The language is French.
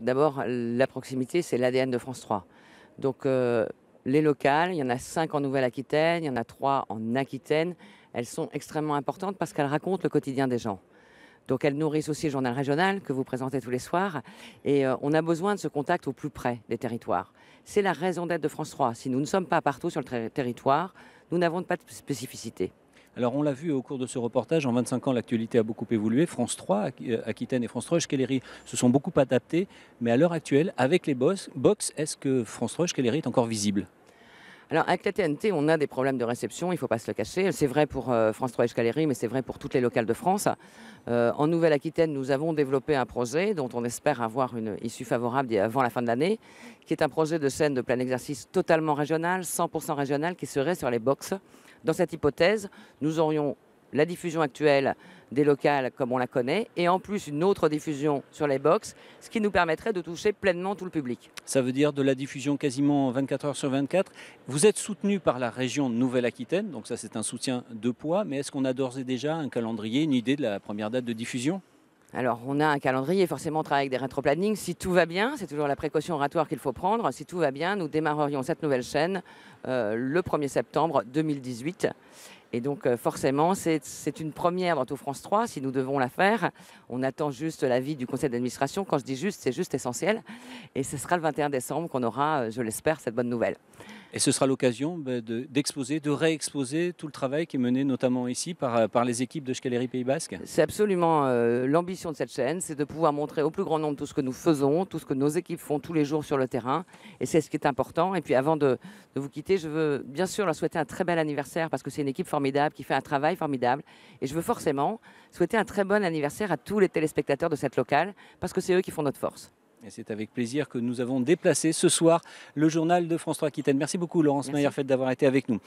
D'abord, la proximité, c'est l'ADN de France 3. Donc, euh, les locales, il y en a cinq en Nouvelle-Aquitaine, il y en a trois en Aquitaine. Elles sont extrêmement importantes parce qu'elles racontent le quotidien des gens. Donc, elles nourrissent aussi le journal régional que vous présentez tous les soirs. Et euh, on a besoin de ce contact au plus près des territoires. C'est la raison d'être de France 3. Si nous ne sommes pas partout sur le territoire, nous n'avons pas de spécificité. Alors on l'a vu au cours de ce reportage, en 25 ans l'actualité a beaucoup évolué. France 3, euh, Aquitaine et France 3 caléry se sont beaucoup adaptés, mais à l'heure actuelle, avec les box, est-ce que France 3 Echeléry est encore visible alors avec la TNT, on a des problèmes de réception, il ne faut pas se le cacher. C'est vrai pour euh, France 3 Galérie, mais c'est vrai pour toutes les locales de France. Euh, en Nouvelle-Aquitaine, nous avons développé un projet dont on espère avoir une issue favorable avant la fin de l'année, qui est un projet de scène de plein exercice totalement régional, 100% régional, qui serait sur les box. Dans cette hypothèse, nous aurions la diffusion actuelle des locales comme on la connaît, et en plus une autre diffusion sur les box, ce qui nous permettrait de toucher pleinement tout le public. Ça veut dire de la diffusion quasiment 24 heures sur 24. Vous êtes soutenu par la région Nouvelle-Aquitaine, donc ça c'est un soutien de poids, mais est-ce qu'on a d'ores et déjà un calendrier, une idée de la première date de diffusion alors, on a un calendrier, forcément, on travaille avec des rétroplanning. Si tout va bien, c'est toujours la précaution oratoire qu'il faut prendre. Si tout va bien, nous démarrerions cette nouvelle chaîne euh, le 1er septembre 2018. Et donc, euh, forcément, c'est une première dans Tout France 3, si nous devons la faire. On attend juste l'avis du conseil d'administration. Quand je dis juste, c'est juste essentiel. Et ce sera le 21 décembre qu'on aura, euh, je l'espère, cette bonne nouvelle. Et ce sera l'occasion bah, d'exposer, de, réexposer tout le travail qui est mené notamment ici par, euh, les équipes de Schcaleri Pays Basque. C'est absolument euh, l'ambition de cette chaîne, c'est de pouvoir montrer au plus grand nombre tout ce que nous faisons, tout ce que nos équipes font tous les jours sur le terrain. Et c'est ce qui est important. Et puis avant de, de, vous quitter, je veux bien sûr leur souhaiter un très bel anniversaire parce que c'est une équipe formidable qui fait un travail formidable. Et je veux forcément souhaiter un très bon anniversaire à tous les téléspectateurs de cette locale parce que c'est eux qui font notre force. Et c'est avec plaisir que nous avons déplacé ce soir le journal de France 3 Aquitaine. Merci beaucoup Laurence Meyerfeld d'avoir été avec nous.